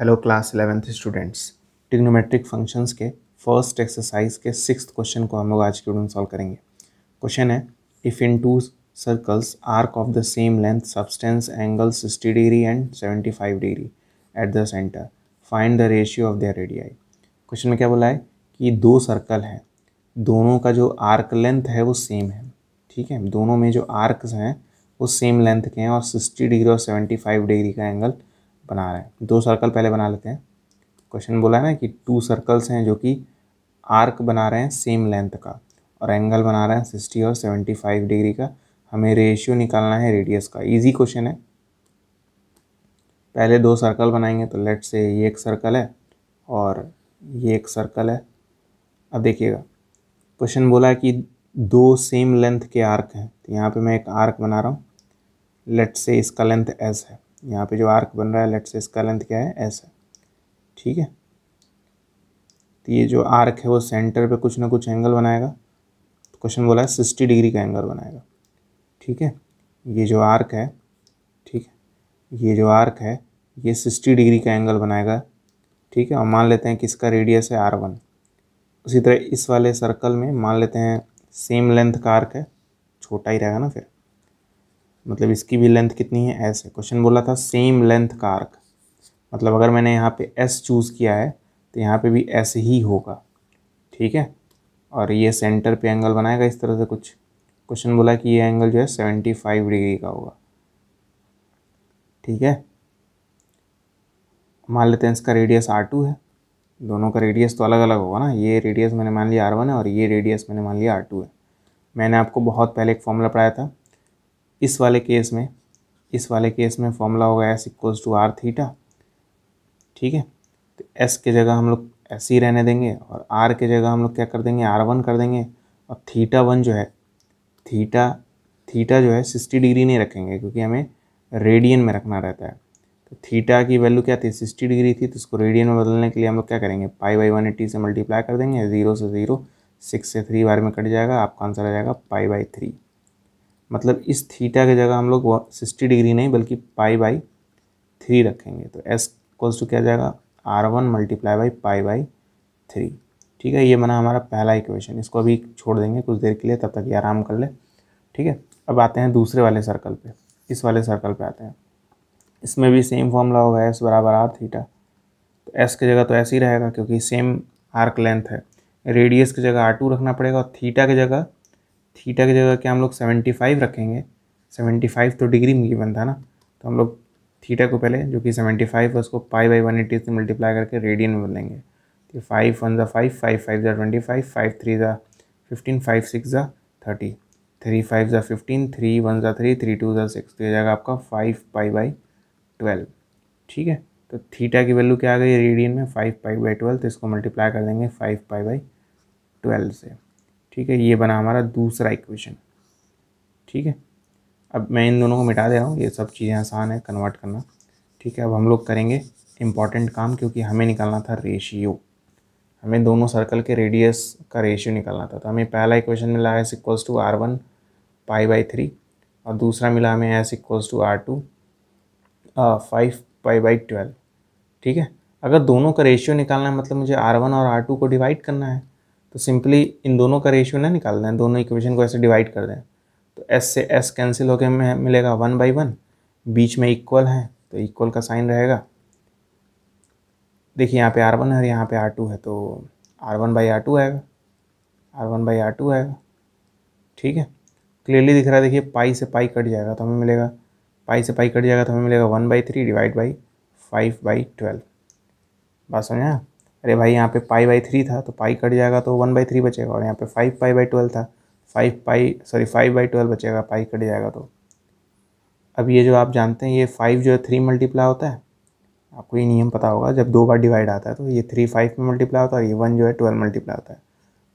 hello class eleventh students trigonometric functions के first exercise के six question को हम लोग आज के वीडियो सॉल्व करेंगे क्वेश्चन है if in two circles arc of the same length substance angle sixty degree and seventy five degree at the centre find the ratio of the radii question में क्या बोला है कि दो सर्कल हैं दोनों का जो आर्क लेंथ है वो सेम है ठीक है दोनों में जो आर्क हैं वो सेम लेंथ के हैं और सिक्सटी डिग्री और सेवेंटी फाइव डिग्री का एंगल बना रहे हैं दो सर्कल पहले बना लेते हैं क्वेश्चन बोला है ना कि टू सर्कल्स हैं जो कि आर्क बना रहे हैं सेम लेंथ का और एंगल बना रहे हैं सिक्सटी और सेवेंटी फाइव डिग्री का हमें रेशियो निकालना है रेडियस का इजी क्वेश्चन है पहले दो सर्कल बनाएंगे तो लेट से ये एक सर्कल है और ये एक सर्कल है अब देखिएगा क्वेश्चन बोला है कि दो सेम लेंथ के आर्क हैं तो यहाँ पे मैं एक आर्क बना रहा हूँ लेट से इसका लेंथ एस है यहाँ पे जो आर्क बन रहा है लेट से इसका लेंथ क्या है एस है ठीक है तो ये जो आर्क है वो सेंटर पे कुछ ना कुछ एंगल बनाएगा तो क्वेश्चन बोला है सिक्सटी डिग्री का एंगल बनाएगा ठीक है ये जो आर्क है ठीक है ये जो आर्क है ये सिक्सटी डिग्री का एंगल बनाएगा ठीक है और मान लेते हैं कि इसका रेडियस है आर वन उसी तरह इस वाले सर्कल में मान लेते हैं सेम लेंथ का आर्क है छोटा ही रहेगा ना फिर मतलब इसकी भी लेंथ कितनी है एस है क्वेश्चन बोला था सेम लेंथ का आर्क मतलब अगर मैंने यहाँ पे एस चूज़ किया है तो यहाँ पे भी एस ही होगा ठीक है और ये सेंटर पे एंगल बनाएगा इस तरह से कुछ क्वेश्चन बोला कि ये एंगल जो है सेवेंटी फाइव डिग्री का होगा ठीक है मान लेते हैं इसका रेडियस आर टू है दोनों का रेडियस तो अलग अलग होगा ना ये रेडियस मैंने मान लिया आर वन है और ये रेडियस मैंने मान लिया आर टू है मैंने आपको बहुत पहले एक फॉर्मूला पढ़ाया था इस वाले केस में इस वाले केस में फॉर्मूला होगा S equals to R theta ठीक है तो एस के जगह हम लोग एस ही रहने देंगे और आर के जगह हम लोग क्या कर देंगे आर वन कर देंगे और थीटा वन जो है थीटा थीटा जो है सिक्सटी डिग्री नहीं रखेंगे क्योंकि हमें रेडियन में रखना रहता है तो थीटा की वैल्यू क्या थी सिक्सटी डिग्री थी तो उसको रेडियन में बदलने के लिए हम लोग क्या करेंगे पाई बाई वन एट्टी से मल्टीप्लाई कर देंगे ज़ीरो से ज़ीरो सिक्स से थ्री बार में कट जाएगा आपका आंसर आ जाएगा पाई बाई थ्री मतलब इस थीटा की जगह हम लोग सिक्सटी डिग्री नहीं बल्कि पाई बाई थ्री रखेंगे तो एस कॉल्स टू क्या जाएगा R one multiply by pi by three ठीक है ये बना हमारा पहला इक्वेशन इसको अभी छोड़ देंगे कुछ देर के लिए तब तक ये आराम कर ले ठीक है अब आते हैं दूसरे वाले सर्कल पे इस वाले सर्कल पे आते हैं इसमें भी सेम फॉर्मूला होगा एस बराबर आर थीटा तो एस की जगह तो ऐसे ही रहेगा क्योंकि सेम आर्क लेंथ है रेडियस की जगह आर टू रखना पड़ेगा और थीटा की जगह थीटा की जगह क्या हम लोग सेवेंटी फाइव रखेंगे सेवेंटी फाइव तो डिग्री में ही बनता ना तो हम लोग थीटा को पहले जो कि सेवेंटी फाइव है उसको पाई बाई वन एटी से मल्टीप्लाई करके रेडियन में बदलेंगे तो फाइव वन ज़ा फाइव फाइव फाइव ज़ा ट्वेंटी फाइव फाइव थ्री ज़ा फिफ्टीन फाइव सिक्स ज़ा थर्टी थ्री फाइव ज़ा फिफ्टीन थ्री वन ज़ा थ्री थ्री टू ज़ा सिक्स तो ये जाएगा आपका फाइव पाई बाई ट्वेल्व ठीक है तो थीटा की वैल्यू क्या आ गई रेडियन में फाइव पाई बाई ट्वेल्व तो इसको मल्टीप्लाई कर देंगे फाइव पाई बाई ट्वेल्व से ठीक है ये बना हमारा दूसरा इक्वेशन ठीक है अब मैं इन दोनों को मिटा दे रहा हूँ ये सब चीज़ें आसान है कन्वर्ट करना ठीक है अब हम लोग करेंगे इम्पॉर्टेंट काम क्योंकि हमें निकालना था रेशियो हमें दोनों सर्कल के रेडियस का रेशियो निकालना था तो हमें पहला इक्वेशन मिला S equals to R one pi by three और दूसरा मिला हमें S equals to R two five pi by twelve ठीक है अगर दोनों का रेशियो निकालना है मतलब मुझे आर वन और आर टू को डिवाइड करना है तो सिंपली इन दोनों का रेशियो ना निकाल दें दोनों इक्वेशन को ऐसे डिवाइड कर दें तो एस से एस कैंसिल होकर हमें मिलेगा वन बाई वन बीच में इक्वल है तो इक्वल का साइन रहेगा देखिए यहाँ पे आर वन है और यहाँ पे आर टू है तो R one by R two आएगा R one by R two आएगा ठीक है क्लियरली दिख रहा है देखिए पाई से पाई कट जाएगा तो हमें मिलेगा पाई से पाई कट जाएगा तो हमें मिलेगा one by three divide by five by twelve बात समझ आया अरे भाई यहाँ पे पाई बाई थ्री था तो पाई कट जाएगा तो वन बाई थ्री बचेगा और यहाँ पे फाइव पाई बाई ट्वेल्व था five pi sorry five by twelve बचेगा पाई कट जाएगा तो अब ये जो आप जानते हैं ये फाइव जो है थ्री मल्टीप्लाई होता है आपको ये नियम पता होगा जब दो बार डिवाइड आता है तो ये थ्री फाइव में मल्टीप्लाई होता है और ये वन जो है ट्वेल्व मल्टीप्लाई होता है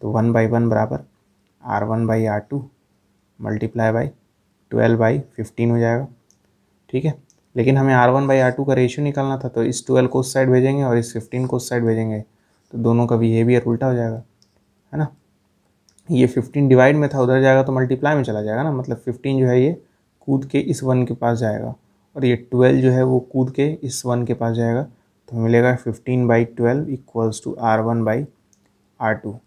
तो वन बाई वन बराबर R one by R two multiply by twelve by fifteen हो जाएगा ठीक है लेकिन हमें R one by R two का रेशियो निकालना था तो इस ट्वेल्व को उस साइड भेजेंगे और इस फिफ्टीन को उस साइड भेजेंगे तो दोनों का बिहेवियर उल्टा हो जाएगा है ना ये फिफ्टीन डिवाइड में था उधर जाएगा तो मल्टीप्लाई में चला जाएगा ना मतलब फिफ्टीन जो है ये कूद के इस वन के पास जाएगा और ये ट्वेल्व जो है वो कूद के इस वन के पास जाएगा तो मिलेगा fifteen by twelve equals to R one by R two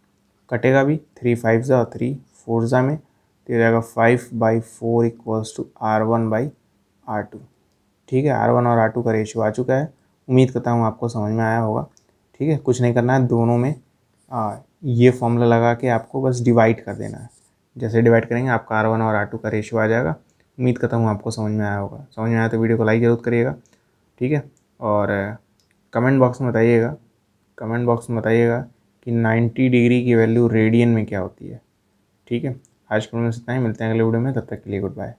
कटेगा भी थ्री फाइव ज़ा और थ्री फोर ज़ा में तो ये five by four equals to R one by R two ठीक है आर वन और आर टू का रेशियो आ चुका है उम्मीद करता हूँ आपको समझ में आया होगा ठीक है कुछ नहीं करना है दोनों में आ, ये फॉर्मूला लगा के आपको बस डिवाइड कर देना है जैसे डिवाइड करेंगे आपका आर वन और आर टू का रेशियो आ जाएगा उम्मीद करता हूँ आपको समझ में आया होगा समझ में आया तो वीडियो को लाइक ज़रूर करिएगा ठीक है और कमेंट बॉक्स में बताइएगा कमेंट बॉक्स में बताइएगा कि नाइन्टी डिग्री की वैल्यू रेडियन में क्या होती है ठीक है आज के वीडियो में इतना ही मिलते हैं अगले वीडियो में तब तक के लिए गुड बाय